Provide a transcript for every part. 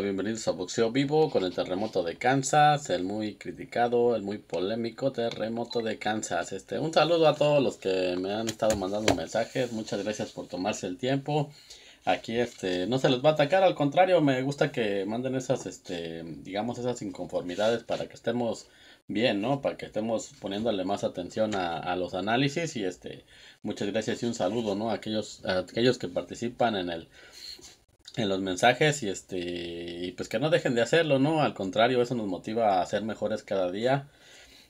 bienvenidos a Boxeo Vivo con el terremoto de Kansas, el muy criticado, el muy polémico terremoto de Kansas. Este, un saludo a todos los que me han estado mandando mensajes, muchas gracias por tomarse el tiempo. Aquí este, no se les va a atacar, al contrario, me gusta que manden esas, este, digamos, esas inconformidades para que estemos bien, ¿no? Para que estemos poniéndole más atención a, los análisis y este, muchas gracias y un saludo, ¿no? A aquellos, aquellos que participan en el en los mensajes y este y pues que no dejen de hacerlo, ¿no? Al contrario, eso nos motiva a ser mejores cada día.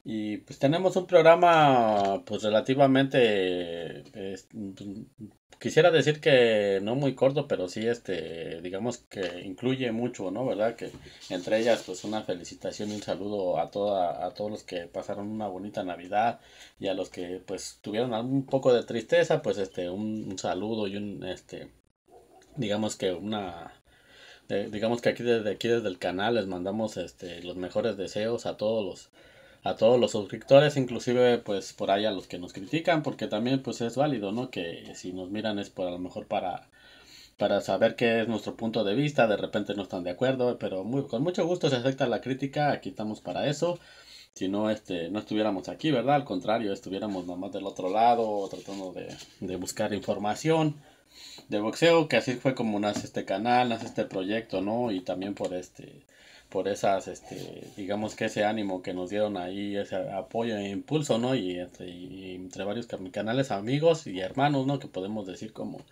Y pues tenemos un programa pues relativamente pues, quisiera decir que no muy corto, pero sí este digamos que incluye mucho, ¿no? ¿Verdad? Que entre ellas pues una felicitación y un saludo a toda a todos los que pasaron una bonita Navidad y a los que pues tuvieron algún poco de tristeza, pues este un, un saludo y un este digamos que una digamos que aquí desde aquí desde el canal les mandamos este los mejores deseos a todos los a todos los suscriptores, inclusive pues por ahí a los que nos critican, porque también pues es válido, ¿no? Que si nos miran es por a lo mejor para para saber qué es nuestro punto de vista, de repente no están de acuerdo, pero con mucho gusto se acepta la crítica, aquí estamos para eso. Si no, este, no estuviéramos aquí, ¿verdad? Al contrario, estuviéramos nomás del otro lado, tratando de, de buscar información de boxeo, que así fue como nace este canal, nace este proyecto, ¿no? Y también por este por esas, este, digamos que ese ánimo que nos dieron ahí, ese apoyo e impulso, ¿no? Y entre, entre varios canales amigos y hermanos, ¿no? Que podemos decir como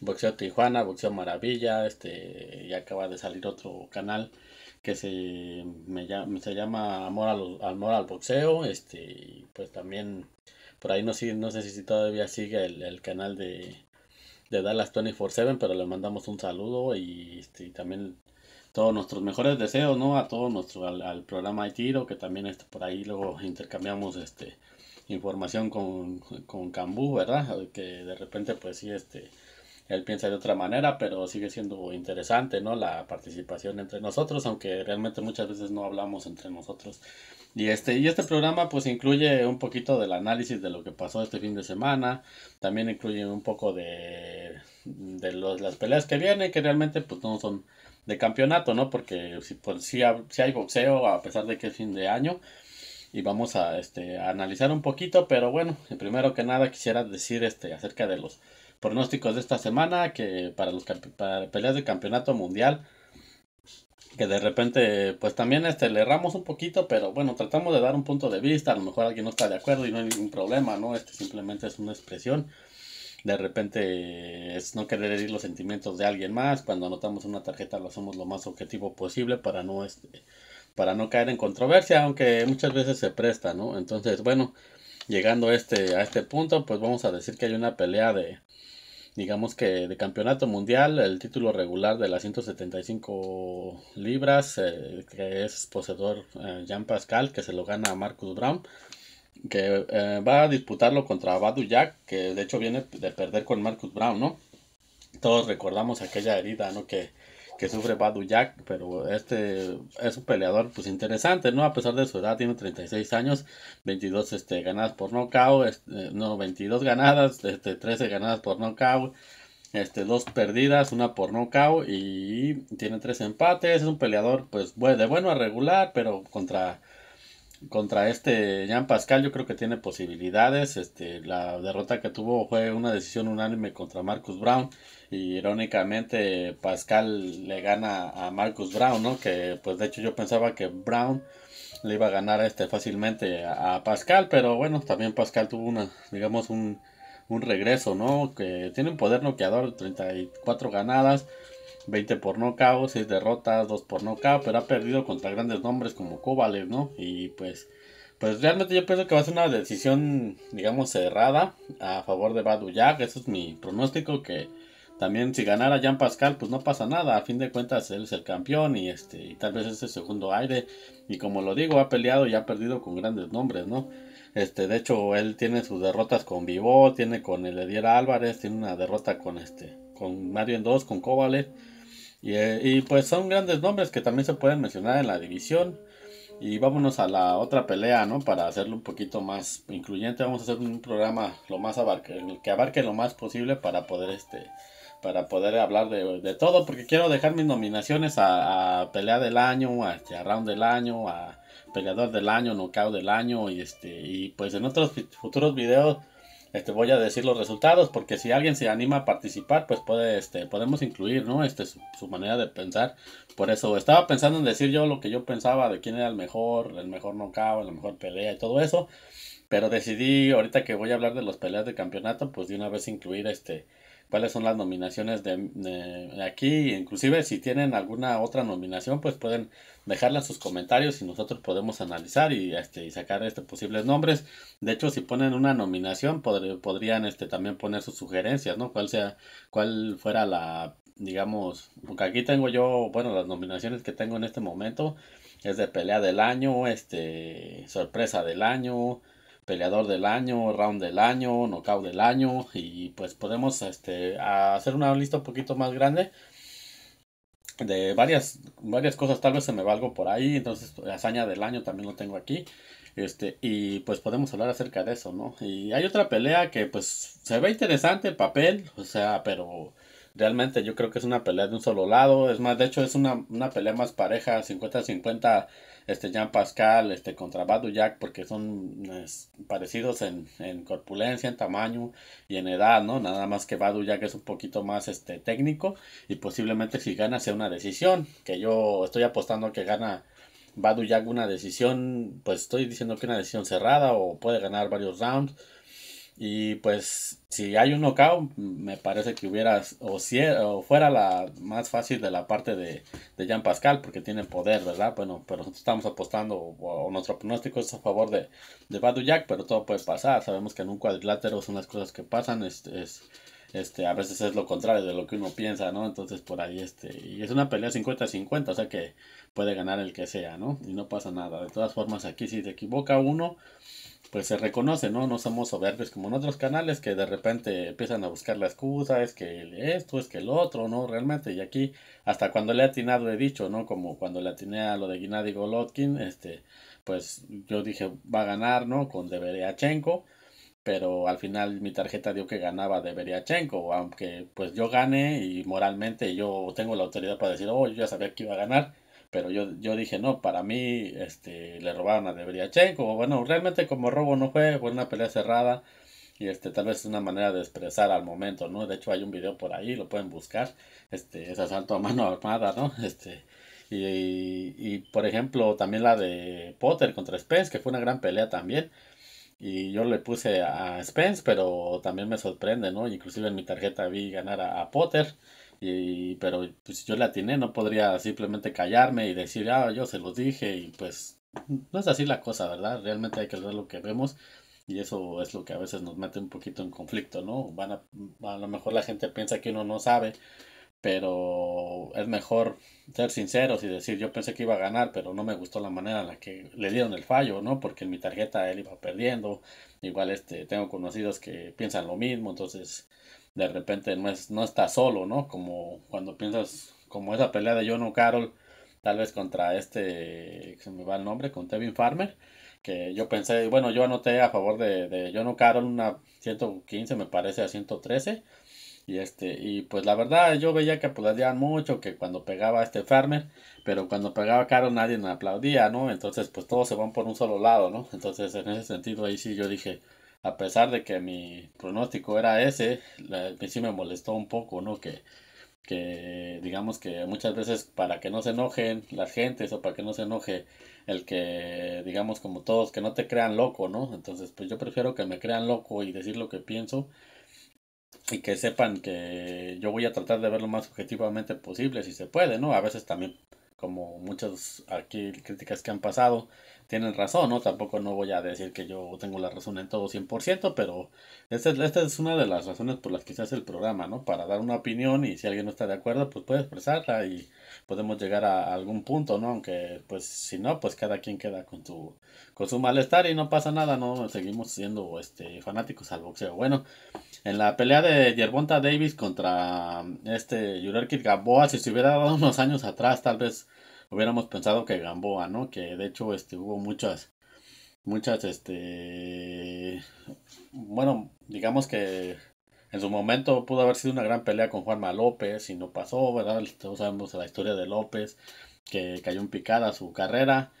Boxeo Tijuana, Boxeo Maravilla, este, y acaba de salir otro canal que se, me, se llama Amor al, Amor al Boxeo, este, pues también por ahí no, no sé si todavía sigue el canal de, de Dallas 24-7, pero le mandamos un saludo este, y, también todos nuestros mejores deseos, ¿no? A todo nuestro, al, programa de tiro, que también este, por ahí luego intercambiamos este información con, con Cambú, ¿verdad? Que de repente pues sí, este él piensa de otra manera, pero sigue siendo interesante, ¿no? La participación entre nosotros, aunque realmente muchas veces no hablamos entre nosotros. Y este, y este programa pues incluye un poquito del análisis de lo que pasó este fin de semana, también incluye un poco de, de las peleas que vienen, que realmente pues no son de campeonato, ¿no? Porque si, pues, si, hay boxeo, a pesar de que es fin de año, y vamos a, este, analizar un poquito, pero bueno, primero que nada quisiera decir este, acerca de los pronósticos de esta semana, que para los para peleas de campeonato mundial, que de repente, pues también este, le erramos un poquito, pero bueno, tratamos de dar un punto de vista, a lo mejor alguien no está de acuerdo y no hay ningún problema, ¿no? Este simplemente es una expresión. De repente es no querer herir los sentimientos de alguien más. Cuando anotamos una tarjeta lo hacemos lo más objetivo posible para no, este, para no caer en controversia, aunque muchas veces se presta, ¿no? Entonces, bueno, llegando este, a este punto, pues vamos a decir que hay una pelea de, digamos que de campeonato mundial, el título regular de las 175 libras, eh, que es poseedor eh, Jean Pascal, que se lo gana a Marcus Brown, que eh, va a disputarlo contra Badu Jack, que de hecho viene de perder con Marcus Brown, ¿no? Todos recordamos aquella herida, ¿no? Que que sufre Badu Jack, pero este es un peleador pues interesante, ¿no? A pesar de su edad, tiene 36 años, 22 este, ganadas por nocao, este, no, 22 ganadas, este, 13 ganadas por nocao, este, dos perdidas, una por nocao y tiene tres empates, es un peleador pues de bueno a regular, pero contra contra este Jean Pascal yo creo que tiene posibilidades. Este, la derrota que tuvo fue una decisión unánime contra Marcus Brown. Y irónicamente Pascal le gana a Marcus Brown, ¿no? Que pues de hecho yo pensaba que Brown le iba a ganar este fácilmente a, Pascal, pero bueno, también Pascal tuvo una, digamos, un, un regreso, ¿no? Que tiene un poder noqueador, 34 ganadas. 20 por nocaut, 6 derrotas, 2 por nocaut, pero ha perdido contra grandes nombres como Kovalev, ¿no? Y pues, pues realmente yo pienso que va a ser una decisión, digamos, cerrada a favor de Badu Jack. Eso es mi pronóstico, que también si ganara Jean Pascal, pues no pasa nada. A fin de cuentas, él es el campeón y, este, y tal vez el segundo aire. Y como lo digo, ha peleado y ha perdido con grandes nombres, ¿no? Este, de hecho, él tiene sus derrotas con Vivo, tiene con el Ediera Álvarez, tiene una derrota con este, con Mario en 2, con Kovalev. Eh, y, pues son grandes nombres que también se pueden mencionar en la división. Y vámonos a la otra pelea, ¿no? Para hacerlo un poquito más incluyente, vamos a hacer un programa lo más abarque, que abarque lo más posible para poder este para poder hablar de, todo, porque quiero dejar mis nominaciones a, pelea del año, este, a, round del año, a peleador del año, knockout del año y este y pues en otros futuros videos este, voy a decir los resultados porque si alguien se anima a participar, pues puede, este, podemos incluir, ¿no? Este, su, su, manera de pensar. Por eso estaba pensando en decir yo lo que yo pensaba de quién era el mejor, el mejor nocao, la mejor pelea y todo eso. Pero decidí, ahorita que voy a hablar de las peleas de campeonato, pues de una vez incluir este, cuáles son las nominaciones de, aquí. Inclusive si tienen alguna otra nominación, pues pueden dejarla en sus comentarios y nosotros podemos analizar y, este, y sacar este, posibles nombres. De hecho, si ponen una nominación, podrían este, también poner sus sugerencias, ¿no? Cuál, sea, cuál fuera la, digamos, porque aquí tengo yo, bueno, las nominaciones que tengo en este momento es de pelea del año, este, sorpresa del año, peleador del año, round del año, knockout del año y pues podemos este, hacer una lista un poquito más grande de varias, varias cosas, tal vez se me valgo por ahí, entonces hazaña del año también lo tengo aquí. Este, y pues podemos hablar acerca de eso, ¿no? Y hay otra pelea que pues se ve interesante el papel, o sea, pero realmente yo creo que es una pelea de un solo lado, es más, de hecho es una, una pelea más pareja, 50-50 este Jean Pascal, este contra Badou porque son parecidos en, corpulencia, en tamaño y en edad, ¿no? Nada más que Badu Jack es un poquito más este técnico y posiblemente si gana sea una decisión, que yo estoy apostando que gana Badu Jack una decisión, pues estoy diciendo que una decisión cerrada o puede ganar varios rounds y pues si hay un knockout, me parece que hubiera o, si, e, fuera la más fácil de la parte de, de, Jean Pascal, porque tiene poder, ¿verdad? Bueno, pero nosotros estamos apostando, o, nuestro pronóstico es a favor de, de Badu Jack, pero todo puede pasar. Sabemos que en un cuadrilátero son las cosas que pasan, es, este, a veces es lo contrario de lo que uno piensa, ¿no? Entonces por ahí, este, y es una pelea 50-50, o sea que puede ganar el que sea, ¿no? Y no pasa nada. De todas formas, aquí si se equivoca uno, pues se reconoce, ¿no? No somos soberbios como en otros canales que de repente empiezan a buscar la excusa, es que esto, es que el otro, ¿no? Realmente, y aquí, hasta cuando le he atinado he dicho, ¿no? Como cuando le atiné a lo de Gennady Golotkin, este, pues yo dije, va a ganar, ¿no? Con deberíachenko, pero al final mi tarjeta dio que ganaba deberíachenko, aunque pues yo gane y moralmente yo tengo la autoridad para decir, oh, yo ya sabía que iba a ganar, pero yo, dije, no, para mí este, le robaron a Debriachenko. Bueno, realmente como robo no fue, fue una pelea cerrada y este tal vez es una manera de expresar al momento, ¿no? De hecho hay un video por ahí, lo pueden buscar, este, es asalto a mano armada, ¿no? Este, y, por ejemplo también la de Potter contra Spence, que fue una gran pelea también, y yo le puse a Spence, pero también me sorprende, ¿no? Inclusive en mi tarjeta vi ganar a Potter, pero pues, yo la tiene no podría simplemente callarme y decir, ah, yo se los dije. Y pues no es así la cosa, ¿verdad? Realmente hay que ver lo que vemos. Y eso es lo que a veces nos mete un poquito en conflicto, ¿no? Van a, a lo mejor la gente piensa que uno no sabe, pero es mejor ser sinceros y decir, yo pensé que iba a ganar, pero no me gustó la manera en la que le dieron el fallo, ¿no? Porque en mi tarjeta él iba perdiendo. Igual este, tengo conocidos que piensan lo mismo, entonces de repente no, es, no está solo, ¿no? Como cuando piensas, como esa pelea de John Carol tal vez contra este, se me va el nombre, con Tevin Farmer, que yo pensé, bueno, yo anoté a favor de, de o Carol una 115, me parece, a 113. Y este, y pues la verdad, yo veía que pues, aplaudían mucho, que cuando pegaba a este Farmer, pero cuando pegaba a Caro nadie me aplaudía, ¿no? Entonces, pues todos se van por un solo lado, ¿no? Entonces, en ese sentido, ahí sí yo dije, a pesar de que mi pronóstico era ese, sí me molestó un poco, ¿no? Que, que digamos que muchas veces para que no se enojen las gentes o para que no se enoje el que digamos como todos que no te crean loco, ¿no? Entonces pues yo prefiero que me crean loco y decir lo que pienso y que sepan que yo voy a tratar de verlo más objetivamente posible si se puede, ¿no? A veces también como muchas aquí críticas que han pasado tienen razón, ¿no? Tampoco no voy a decir que yo tengo la razón en todo 100%, pero esta, es una de las razones por las que se hace el programa, ¿no? Para dar una opinión y si alguien no está de acuerdo, pues puede expresarla y podemos llegar a, algún punto, ¿no? Aunque, pues, si no, pues cada quien queda con su, con su malestar y no pasa nada, ¿no? Seguimos siendo este, fanáticos al boxeo. Bueno, en la pelea de Yerbonta Davis contra este Yurerkit Gaboa, si se hubiera dado unos años atrás, tal vez hubiéramos pensado que Gamboa, ¿no? Que de hecho este, hubo muchas, muchas, este, bueno, digamos que en su momento pudo haber sido una gran pelea con Juanma López y no pasó, ¿verdad? Todos sabemos la historia de López, que cayó en picada su carrera.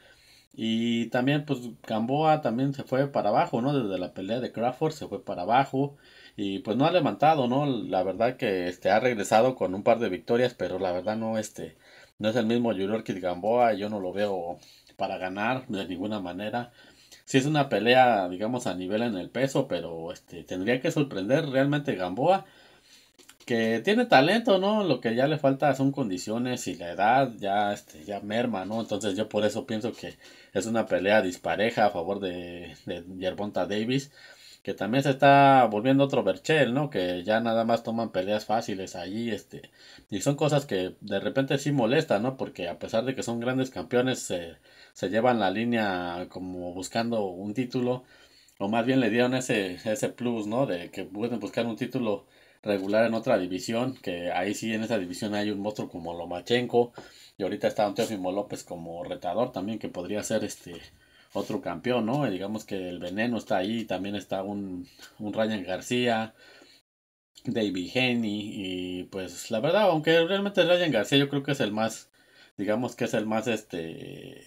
Y también, pues, Gamboa también se fue para abajo, ¿no? Desde la pelea de Crawford se fue para abajo. Y pues no ha levantado, ¿no? La verdad que este, ha regresado con un par de victorias, pero la verdad no, este, no es el mismo Junior Kid Gamboa, yo no lo veo para ganar de ninguna manera. Si es una pelea, digamos, a nivel en el peso, pero este, tendría que sorprender realmente Gamboa, que tiene talento, ¿no? Lo que ya le falta son condiciones y la edad ya, este, ya merma, ¿no? Entonces yo por eso pienso que es una pelea dispareja a favor de, de Yerbonta Davis que también se está volviendo otro Berchel, ¿no? Que ya nada más toman peleas fáciles allí, este, y son cosas que de repente sí molestan, ¿no? Porque a pesar de que son grandes campeones, se llevan la línea como buscando un título, o más bien le dieron ese, ese plus, ¿no? De que pueden buscar un título regular en otra división, que ahí sí en esa división hay un monstruo como Lomachenko, y ahorita está un López como retador también, que podría ser este otro campeón, ¿no? Digamos que el veneno está ahí, también está un, un Ryan García, David Haney, y pues la verdad, aunque realmente Ryan García yo creo que es el más, digamos que es el más, este,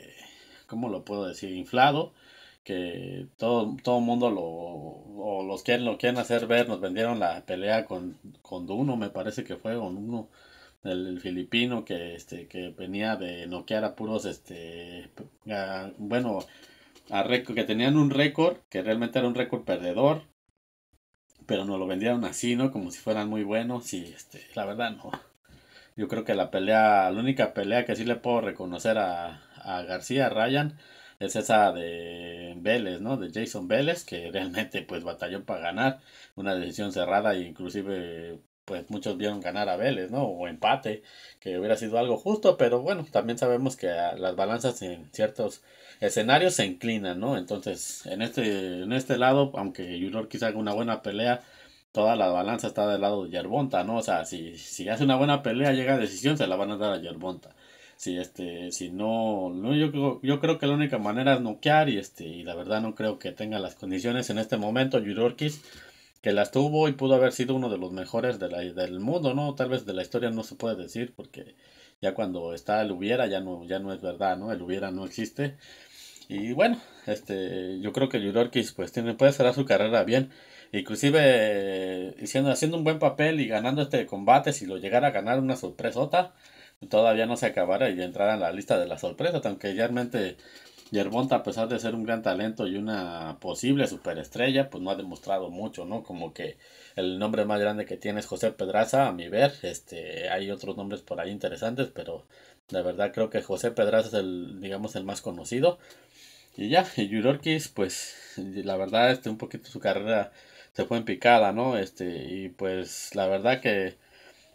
¿cómo lo puedo decir? Inflado, que todo el todo mundo lo, o los que lo quieren hacer ver, nos vendieron la pelea con, con Duno, me parece que fue con uno el, filipino que este que venía de noquear a puros este bueno que tenían un récord, que realmente era un récord perdedor, pero nos lo vendieron así, ¿no? Como si fueran muy buenos y este, la verdad no. Yo creo que la pelea, la única pelea que sí le puedo reconocer a, a García, a Ryan, es esa de Vélez, ¿no? De Jason Vélez, que realmente pues batalló para ganar, una decisión cerrada e inclusive pues muchos vieron ganar a Vélez, ¿no? O empate, que hubiera sido algo justo, pero bueno, también sabemos que las balanzas en ciertos Escenario se inclina, ¿no? Entonces, en este, en este lado, aunque Junior haga una buena pelea, toda la balanza está del lado de Yerbonta, ¿no? O sea, si, si hace una buena pelea, llega a decisión, se la van a dar a Yerbonta. Si este, si no, no yo, yo creo que la única manera es noquear y este, y la verdad no creo que tenga las condiciones en este momento, Yurorkis que las tuvo y pudo haber sido uno de los mejores de la, del mundo, ¿no? Tal vez de la historia no se puede decir porque ya cuando está el hubiera ya no, ya no es verdad, ¿no? El hubiera no existe. Y bueno, este, yo creo que Yudorkis pues tiene, puede cerrar su carrera bien. Inclusive eh, haciendo, un buen papel y ganando este combate, si lo llegara a ganar una sorpresota, todavía no se acabara y entrara en la lista de la sorpresa, aunque realmente yermonta a pesar de ser un gran talento y una posible superestrella, pues no ha demostrado mucho, ¿no? Como que el nombre más grande que tiene es José Pedraza, a mi ver, este, hay otros nombres por ahí interesantes, pero la verdad creo que José Pedraza es el, digamos, el más conocido. Y ya, Yurorkis, pues la verdad, este, un poquito su carrera se fue en picada, ¿no? Este, y pues la verdad que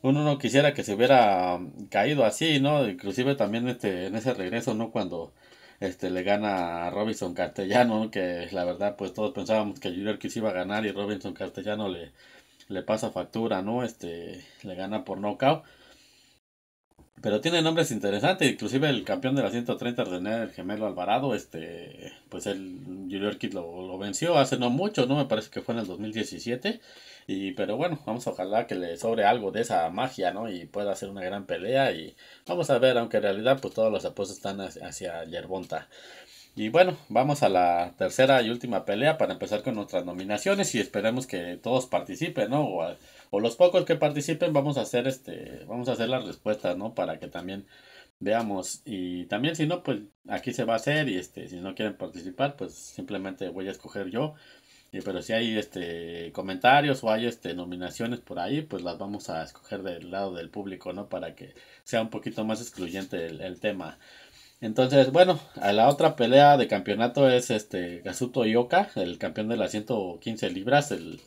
uno no quisiera que se hubiera um, caído así, ¿no? Inclusive también este, en ese regreso, ¿no? Cuando este, le gana a Robinson Castellano, que la verdad, pues todos pensábamos que Yurorkis iba a ganar y Robinson Castellano le, le pasa factura, ¿no? Este, le gana por nocaut. Pero tiene nombres interesantes, inclusive el campeón de la 130, René el Gemelo Alvarado, este, pues el Junior Kid lo, venció hace no mucho, ¿no? Me parece que fue en el 2017. Y, pero bueno, vamos a ojalá que le sobre algo de esa magia, ¿no? Y pueda hacer una gran pelea y vamos a ver, aunque en realidad pues todos los apuestos están hacia Yerbonta. Y bueno, vamos a la tercera y última pelea para empezar con nuestras nominaciones y esperemos que todos participen, ¿no? O los pocos que participen, vamos a hacer este, vamos a hacer las respuestas, ¿no? Para que también veamos. Y también si no, pues aquí se va a hacer y este, si no quieren participar, pues simplemente voy a escoger yo. Y, pero si hay este comentarios o hay este nominaciones por ahí, pues las vamos a escoger del lado del público, ¿no? Para que sea un poquito más excluyente el, tema. Entonces, bueno, a la otra pelea de campeonato es este Gasuto Ioka, el campeón de las 115 libras, el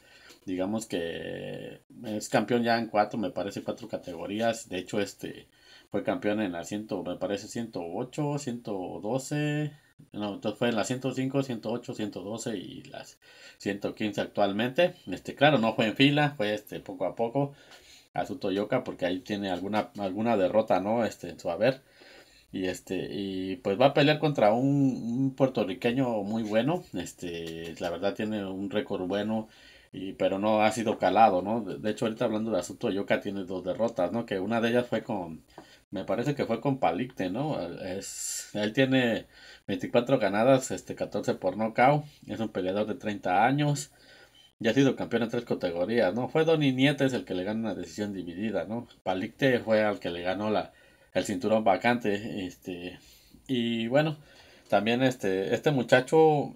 digamos que es campeón ya en cuatro, me parece cuatro categorías. De hecho, este fue campeón en la ciento... me parece 108, 112. No, entonces fue en la 105, 108, 112 y las 115 actualmente. Este, claro, no fue en fila, fue este poco a poco a su Toyoka porque ahí tiene alguna alguna derrota, ¿no? Este en su haber. Y este, y pues va a pelear contra un puertorriqueño muy bueno. Este, la verdad tiene un récord bueno y, pero no ha sido calado, ¿no? De, hecho, ahorita hablando del asunto, Yoka tiene dos derrotas, ¿no? Que una de ellas fue con, me parece que fue con Palicte, ¿no? Es, él tiene 24 ganadas, este, 14 por nocaut, es un peleador de 30 años, Y ha sido campeón en tres categorías, ¿no? Fue Donny Nietes el que le ganó una decisión dividida, ¿no? Palicte fue al que le ganó la, el cinturón vacante, este, y bueno, también este, este muchacho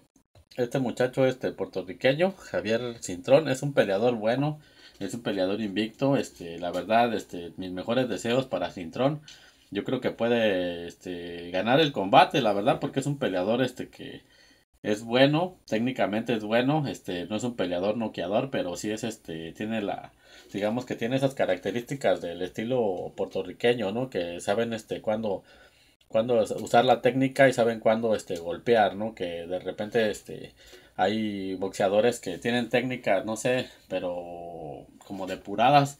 este muchacho este puertorriqueño, Javier Cintrón, es un peleador bueno, es un peleador invicto, este, la verdad, este, mis mejores deseos para Cintrón. Yo creo que puede este, ganar el combate, la verdad, porque es un peleador este que es bueno, técnicamente es bueno, este, no es un peleador noqueador, pero sí es este, tiene la, digamos que tiene esas características del estilo puertorriqueño, ¿no? Que saben este cuando cuándo usar la técnica y saben cuándo este, golpear, ¿no? Que de repente este, hay boxeadores que tienen técnicas, no sé, pero como depuradas.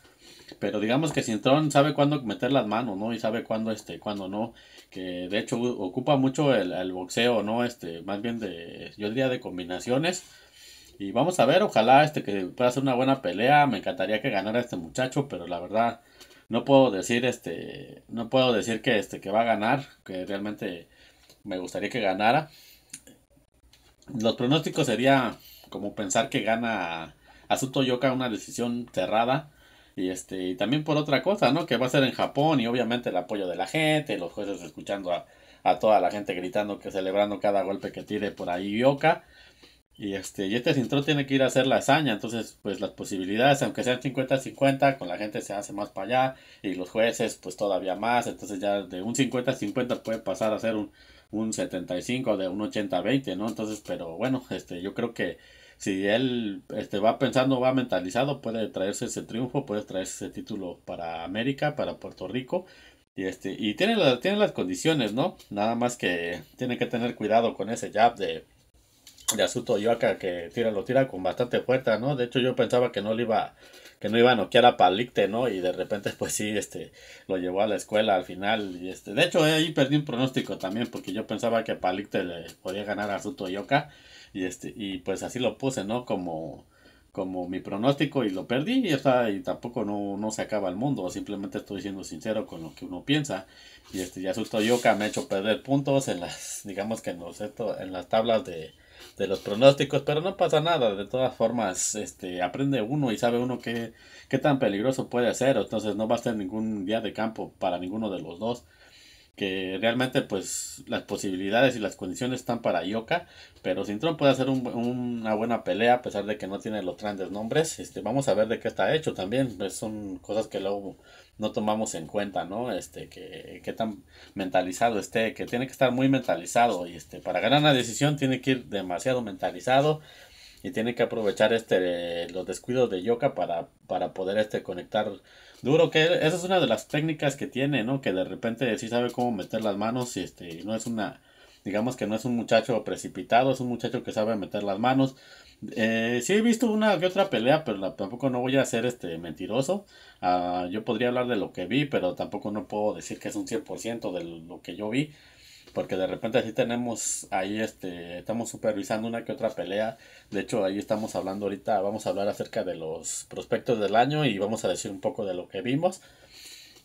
Pero digamos que Cintrón sabe cuándo meter las manos, ¿no? Y sabe cuándo, este, cuándo no. Que de hecho ocupa mucho el, boxeo, ¿no? Este, más bien de, yo diría de combinaciones. Y vamos a ver, ojalá este que pueda ser una buena pelea. Me encantaría que ganara este muchacho, pero la verdad no puedo decir este no puedo decir que este que va a ganar que realmente me gustaría que ganara los pronósticos sería como pensar que gana su Yoka una decisión cerrada y este y también por otra cosa no que va a ser en Japón y obviamente el apoyo de la gente los jueces escuchando a, a toda la gente gritando que celebrando cada golpe que tire por ahí Yoka y este, este tiene que ir a hacer la hazaña, entonces pues las posibilidades, aunque sean 50-50, con la gente se hace más para allá y los jueces pues todavía más, entonces ya de un 50-50 puede pasar a ser un, un 75 de un 80-20, ¿no? Entonces, pero bueno, este, yo creo que si él este, va pensando, va mentalizado, puede traerse ese triunfo, puede traerse ese título para América, para Puerto Rico, y, este, y tiene, tiene las condiciones, ¿no? Nada más que tiene que tener cuidado con ese jab de de Asuto Yoka que tira, lo tira con bastante fuerza, ¿no? De hecho yo pensaba que no le iba que no iba a noquear a Palicte, ¿no? Y de repente, pues sí, este, lo llevó a la escuela al final. Y este, de hecho, ahí perdí un pronóstico también, porque yo pensaba que Palicte le podía ganar a Asuto Yoka. Y este, y pues así lo puse, ¿no? Como, como mi pronóstico y lo perdí y, está, y tampoco no, se acaba el mundo, simplemente estoy siendo sincero con lo que uno piensa y este Yasuto Yoka me ha hecho perder puntos en las digamos que en los en las tablas de, de los pronósticos, pero no pasa nada, de todas formas, este, aprende uno y sabe uno qué, qué tan peligroso puede ser, entonces no va a ser ningún día de campo para ninguno de los dos que realmente pues las posibilidades y las condiciones están para Ioka, pero Sintron puede hacer una buena pelea a pesar de que no tiene los grandes nombres. Este, vamos a ver de qué está hecho también, pues, son cosas que luego no tomamos en cuenta, ¿no? Este, que, tan mentalizado esté, que tiene que estar muy mentalizado y este, para ganar una decisión tiene que ir demasiado mentalizado, y tiene que aprovechar este los descuidos de Yoka para, para poder este conectar duro que esa es una de las técnicas que tiene no que de repente sí sabe cómo meter las manos este, y este no es una digamos que no es un muchacho precipitado es un muchacho que sabe meter las manos eh, sí he visto una que otra pelea, pero tampoco no voy a ser este mentiroso. Ah, yo podría hablar de lo que vi, pero tampoco no puedo decir que es un 100% de lo que yo vi porque de repente si tenemos ahí, este, estamos supervisando una que otra pelea. De hecho, ahí estamos hablando ahorita, vamos a hablar acerca de los prospectos del año y vamos a decir un poco de lo que vimos.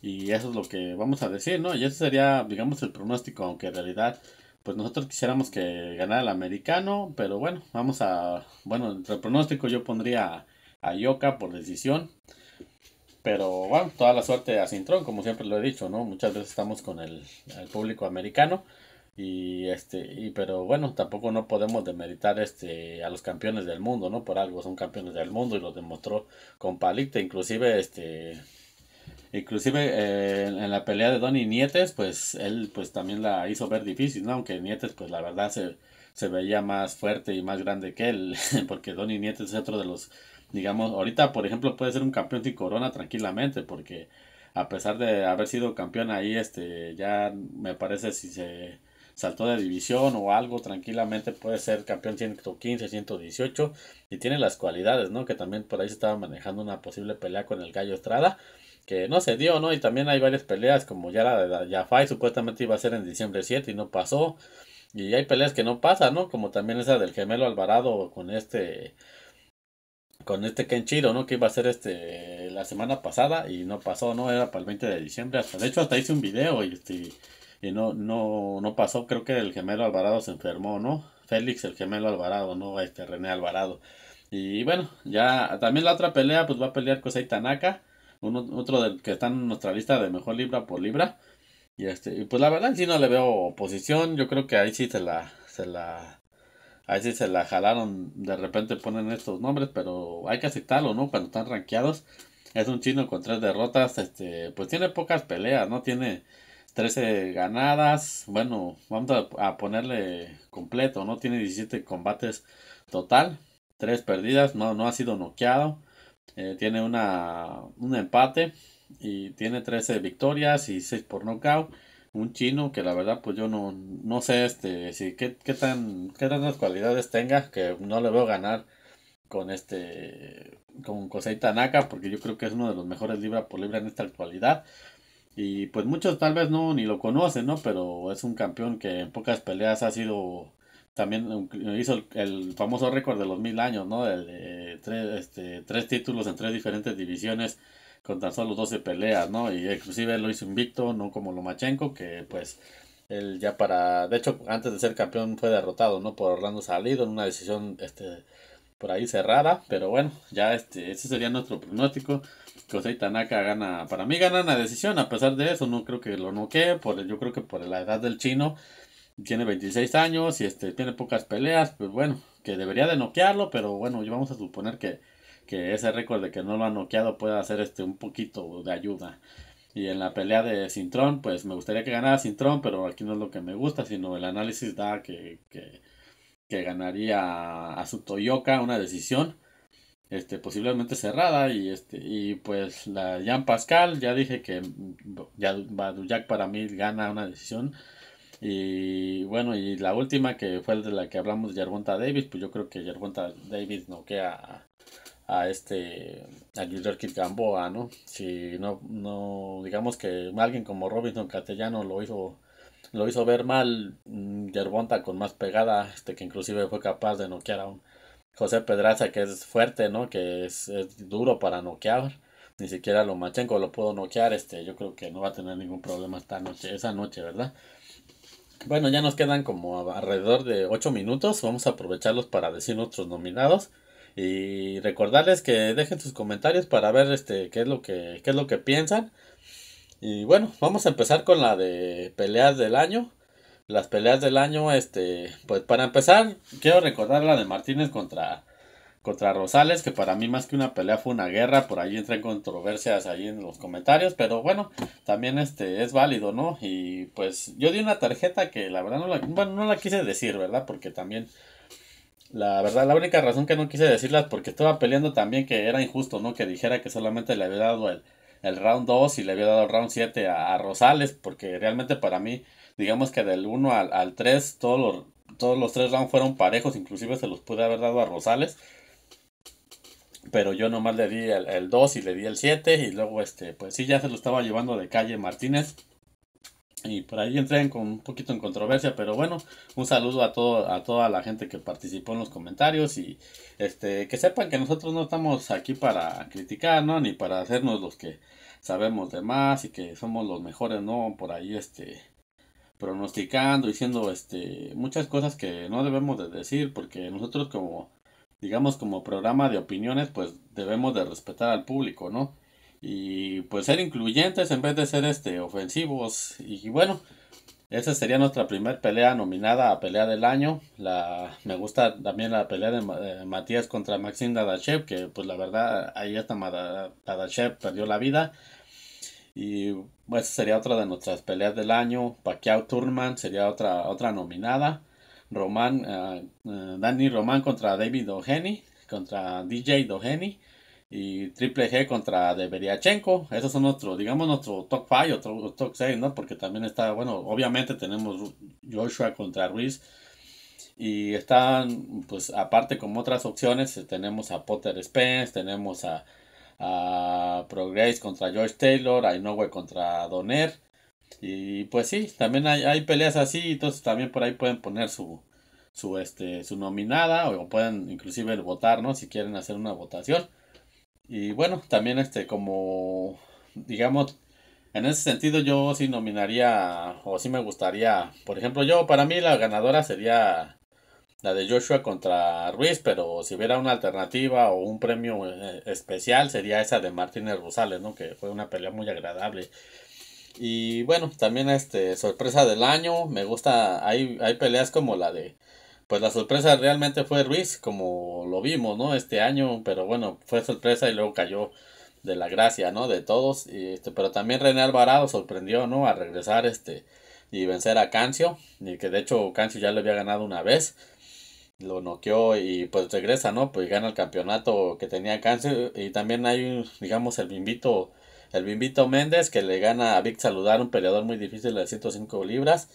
Y eso es lo que vamos a decir, ¿no? Y eso sería, digamos, el pronóstico, aunque en realidad, pues nosotros quisiéramos que ganara el americano, pero bueno, vamos a, bueno, entre el pronóstico yo pondría a Yoka por decisión. Pero bueno, toda la suerte a Cintrón, como siempre lo he dicho, ¿no? Muchas veces estamos con el, público americano. Y este, y pero bueno, tampoco no podemos demeritar este a los campeones del mundo, ¿no? Por algo son campeones del mundo y lo demostró con Palita, inclusive este inclusive eh, en la pelea de Donny Nietes, pues él pues también la hizo ver difícil, ¿no? Aunque Nietes pues la verdad se, se veía más fuerte y más grande que él, porque Donny Nietes es otro de los digamos, ahorita, por ejemplo, puede ser un campeón sin corona tranquilamente, porque a pesar de haber sido campeón ahí, este, ya me parece si se saltó de división o algo, tranquilamente puede ser campeón 115, 118 y tiene las cualidades, ¿no? Que también por ahí se estaba manejando una posible pelea con el Gallo Estrada, que no se dio, ¿no? Y también hay varias peleas, como ya la de Jafai supuestamente iba a ser en diciembre 7 y no pasó. Y hay peleas que no pasan, ¿no? Como también esa del gemelo Alvarado con este con este Kenchiro, ¿no? Que iba a ser este la semana pasada y no pasó, ¿no? Era para el 20 de diciembre. Hasta, de hecho, hasta hice un video y, este, y no, no, no pasó. Creo que el gemelo Alvarado se enfermó, ¿no? Félix, el gemelo Alvarado, ¿no? Este René Alvarado. Y bueno, ya también la otra pelea, pues va a pelear con Tanaka, uno, otro del que está en nuestra lista de mejor libra por libra. Y este, y pues la verdad, si sí no le veo oposición, yo creo que ahí sí se la, se la, Ahí sí se la jalaron, de repente ponen estos nombres, pero hay que aceptarlo, ¿no? Cuando están rankeados. Es un chino con tres derrotas, este, pues tiene pocas peleas, ¿no? Tiene 13 ganadas, bueno, vamos a, ponerle completo, ¿no? Tiene 17 combates total, tres perdidas, no, no ha sido noqueado. Eh, tiene una, un empate y tiene 13 victorias y 6 por nocaut un chino que la verdad pues yo no, sé este si qué, tan qué tantas cualidades tenga que no le veo ganar con este con Kosei Tanaka porque yo creo que es uno de los mejores libra por libra en esta actualidad y pues muchos tal vez no ni lo conocen no pero es un campeón que en pocas peleas ha sido también eh, hizo el, famoso récord de los mil años no de tres, este, tres títulos en tres diferentes divisiones con tan solo 12 peleas, ¿no? Y inclusive lo hizo invicto, no como Lomachenko, que pues él ya para, de hecho, antes de ser campeón fue derrotado, ¿no? Por Orlando Salido en una decisión, este, por ahí cerrada, pero bueno, ya este, ese sería nuestro pronóstico. Kosei Tanaka gana, para mí gana una decisión, a pesar de eso, no creo que lo noquee, por, yo creo que por la edad del chino, tiene 26 años y este, tiene pocas peleas, pues bueno, que debería de noquearlo, pero bueno, yo vamos a suponer que que ese récord de que no lo ha noqueado pueda hacer este un poquito de ayuda. Y en la pelea de Cintrón, pues me gustaría que ganara Cintrón, pero aquí no es lo que me gusta, sino el análisis da que, que, ganaría a su Toyoka una decisión. Este, posiblemente cerrada y este y pues la Jan Pascal ya dije que ya Badujak para mí gana una decisión y bueno y la última que fue de la que hablamos de Yerbonta Davis pues yo creo que Yerbonta Davis noquea a este a Junior Kid ¿no? Si no, no digamos que alguien como Robinson Catellano lo hizo lo hizo ver mal mm, Yerbonta con más pegada, este que inclusive fue capaz de noquear a un José Pedraza que es fuerte, ¿no? Que es, duro para noquear. Ni siquiera lo Lomachenko lo puedo noquear, este, yo creo que no va a tener ningún problema esta noche, esa noche, ¿verdad? Bueno, ya nos quedan como alrededor de 8 minutos, vamos a aprovecharlos para decir nuestros nominados y recordarles que dejen sus comentarios para ver este qué es lo que qué es lo que piensan. Y bueno, vamos a empezar con la de peleas del año. Las peleas del año, este, pues para empezar, quiero recordar la de Martínez contra, contra Rosales, que para mí más que una pelea fue una guerra, por ahí entran controversias ahí en los comentarios, pero bueno, también este es válido, ¿no? Y pues yo di una tarjeta que la verdad no la, no la quise decir, ¿verdad? Porque también la verdad, la única razón que no quise decirlas porque estaba peleando también que era injusto, ¿no? Que dijera que solamente le había dado el, round 2 y le había dado el round 7 a, Rosales, porque realmente para mí, digamos que del 1 al, 3, todos los, todos los tres rounds fueron parejos, inclusive se los pude haber dado a Rosales. Pero yo nomás le di el, el 2 y le di el 7 y luego este, pues sí, ya se lo estaba llevando de calle Martínez y por ahí entren con un poquito en controversia, pero bueno, un saludo a todo a toda la gente que participó en los comentarios y este que sepan que nosotros no estamos aquí para criticar, ¿no? ni para hacernos los que sabemos de más y que somos los mejores, no por ahí este pronosticando, diciendo este muchas cosas que no debemos de decir porque nosotros como digamos como programa de opiniones, pues debemos de respetar al público, ¿no? y pues ser incluyentes en vez de ser este ofensivos y, bueno esa sería nuestra primera pelea nominada a pelea del año la me gusta también la pelea de, eh, Matías contra Maxim Dadachev que pues la verdad ahí está Dadachev perdió la vida y pues sería otra de nuestras peleas del año Pacquiao Turman sería otra otra nominada Román ah, eh, Danny Román contra David Doheny. contra DJ Dogeni y Triple G contra Deberiachenko. Esos son nuestros, digamos, nuestro top 5 otro top 6, ¿no? Porque también está, bueno, obviamente tenemos Joshua contra Ruiz. Y están, pues, aparte como otras opciones, eh, tenemos a Potter Spence, tenemos a, a Progress contra George Taylor, a Inoue contra Doner. Y pues sí, también hay, peleas así, entonces también por ahí pueden poner su, su, este, su nominada o pueden inclusive votar, ¿no? Si quieren hacer una votación. Y bueno, también este como, digamos, en ese sentido yo sí nominaría o sí me gustaría, por ejemplo, yo para mí la ganadora sería la de Joshua contra Ruiz, pero si hubiera una alternativa o un premio eh, especial sería esa de Martínez Rosales, ¿no? Que fue una pelea muy agradable. Y bueno, también este sorpresa del año, me gusta, hay, hay peleas como la de pues la sorpresa realmente fue Ruiz, como lo vimos, ¿no? Este año, pero bueno, fue sorpresa y luego cayó de la gracia, ¿no? De todos. Y este, pero también René Alvarado sorprendió, ¿no? A regresar este y vencer a Cancio, y que de hecho Cancio ya le había ganado una vez. Lo noqueó y pues regresa, ¿no? Pues gana el campeonato que tenía Cancio y también hay digamos, el bimbito el bimbito Méndez que le gana a Vic Saludar, un peleador muy difícil de 105 libras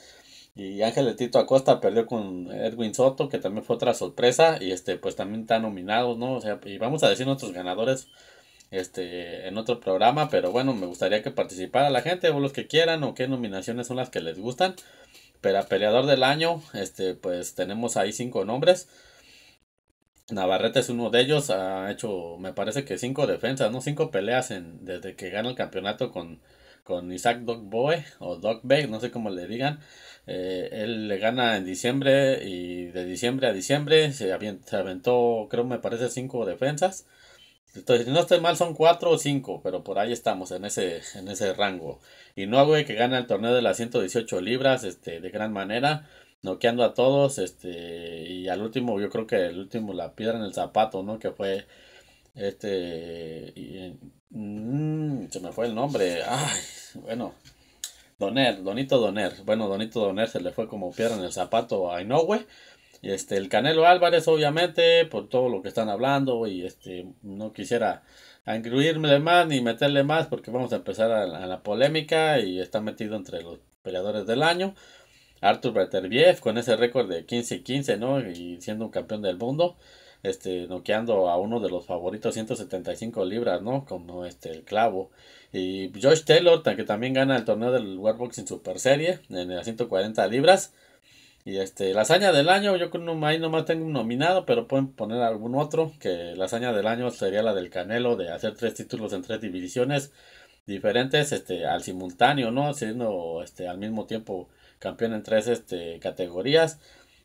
y Ángel de Tito Acosta perdió con Edwin Soto, que también fue otra sorpresa. Y este, pues también está nominados, ¿no? O sea, y vamos a decir nuestros ganadores este, en otro programa. Pero bueno, me gustaría que participara la gente, o los que quieran, o qué nominaciones son las que les gustan. Pero a peleador del año, este, pues tenemos ahí cinco nombres. Navarrete es uno de ellos, ha hecho, me parece que cinco defensas, ¿no? Cinco peleas desde que gana el campeonato con, con Isaac Dogboe o Bay no sé cómo le digan. Eh, él le gana en diciembre y de diciembre a diciembre se, aventó, se aventó creo me parece, cinco defensas. Entonces, no estoy mal, son cuatro o cinco, pero por ahí estamos, en ese, en ese rango. Y no hago que gana el torneo de las 118 libras este, de gran manera, noqueando a todos. Este, y al último, yo creo que el último, la piedra en el zapato, ¿no? Que fue este. Mm, se me fue el nombre. Ay, bueno, Doner, Donito Doner. Bueno, Donito Doner se le fue como piedra en el zapato a Inoue. Y este, el Canelo Álvarez, obviamente, por todo lo que están hablando, y este, no quisiera incluirme más ni meterle más, porque vamos a empezar a, la polémica y está metido entre los peleadores del año. Arthur Beterbiev con ese récord de 15-15, ¿no? Y siendo un campeón del mundo este, noqueando a uno de los favoritos 175 libras, ¿no? Como este, el clavo. Y Josh Taylor, que también gana el torneo del World Boxing Super Serie en las 140 libras. Y este, la hazaña del año, yo no, ahí nomás tengo un nominado, pero pueden poner algún otro, que la hazaña del año sería la del Canelo, de hacer tres títulos en tres divisiones diferentes, este, al simultáneo, ¿no? Siendo este, al mismo tiempo campeón en tres este, categorías.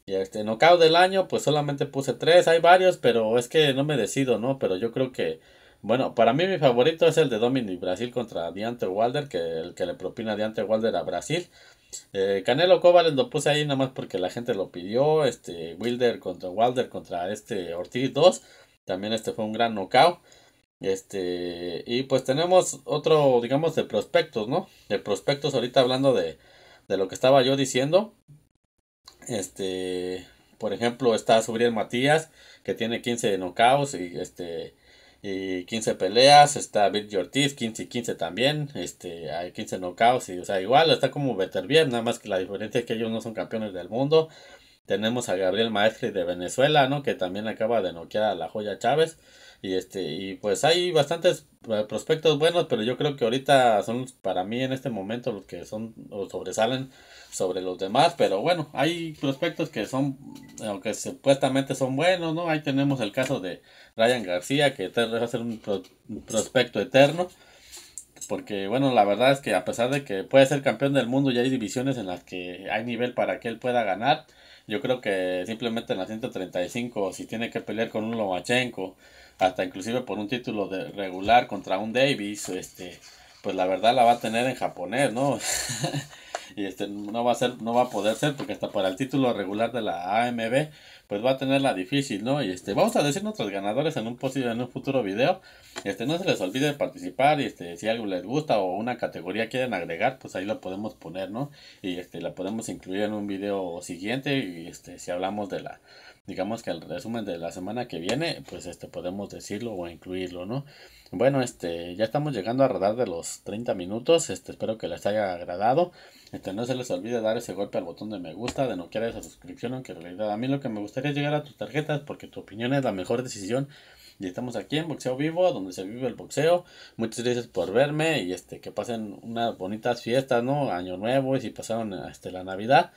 Y este knockout del año, pues solamente puse tres, hay varios, pero es que no me decido, ¿no? Pero yo creo que, bueno, para mí mi favorito es el de Dominic Brasil contra Diante Wilder, que el que le propina Diante Wilder a Brasil. Eh, Canelo Cobales lo puse ahí nada más porque la gente lo pidió, este Wilder contra Wilder contra este Ortiz 2, también este fue un gran knockout. Este, y pues tenemos otro, digamos, de prospectos, ¿no? De prospectos, ahorita hablando de, de lo que estaba yo diciendo. Este, por ejemplo, está Subriel Matías, que tiene 15 knockouts y este y 15 peleas, está Virgil Ortiz 15 y 15 también, este hay 15 knockouts y o sea, igual está como Better bien, nada más que la diferencia es que ellos no son campeones del mundo. Tenemos a Gabriel Maestri de Venezuela, ¿no? Que también acaba de noquear a la joya Chávez. Y este, y pues hay bastantes eh, prospectos buenos, pero yo creo que ahorita son para mí en este momento los que son o sobresalen sobre los demás, pero bueno, hay prospectos que son, aunque supuestamente son buenos, ¿no? Ahí tenemos el caso de Ryan García, que te deja ser un, un prospecto eterno, porque bueno, la verdad es que a pesar de que puede ser campeón del mundo, ya hay divisiones en las que hay nivel para que él pueda ganar, yo creo que simplemente en la 135, si tiene que pelear con un Lomachenko, hasta inclusive por un título de regular contra un Davis, este, pues la verdad la va a tener en japonés, ¿no? y este no va a ser, no va a poder ser, porque hasta para el título regular de la AMB, pues va a tener la difícil, ¿no? Y este, vamos a decir nuestros ganadores en un posible, en un futuro video. Este, no se les olvide participar y este, si algo les gusta o una categoría quieren agregar, pues ahí la podemos poner, ¿no? Y este, la podemos incluir en un video siguiente y este, si hablamos de la, digamos que el resumen de la semana que viene, pues este, podemos decirlo o incluirlo, ¿no? Bueno, este, ya estamos llegando a rodar de los 30 minutos. Este, espero que les haya agradado. Este, no se les olvide dar ese golpe al botón de me gusta, de no quiera esa suscripción, aunque en realidad a mí lo que me gustaría es llegar a tus tarjetas porque tu opinión es la mejor decisión. Y estamos aquí en Boxeo Vivo, donde se vive el boxeo. Muchas gracias por verme y este que pasen unas bonitas fiestas, ¿no? Año Nuevo y si pasaron este, la Navidad.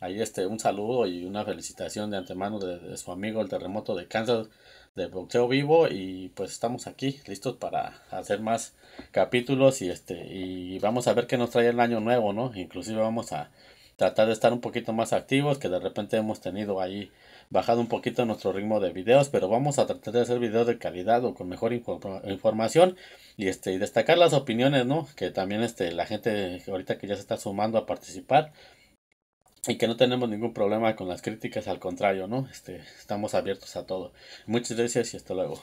Ahí este un saludo y una felicitación de antemano de, de su amigo el terremoto de Kansas de boxeo vivo y pues estamos aquí listos para hacer más capítulos y este y vamos a ver qué nos trae el año nuevo, ¿no? Inclusive vamos a tratar de estar un poquito más activos, que de repente hemos tenido ahí bajado un poquito nuestro ritmo de videos, pero vamos a tratar de hacer videos de calidad o con mejor información y este y destacar las opiniones, ¿no? Que también este la gente ahorita que ya se está sumando a participar y que no tenemos ningún problema con las críticas, al contrario, ¿no? Este, estamos abiertos a todo. Muchas gracias y hasta luego.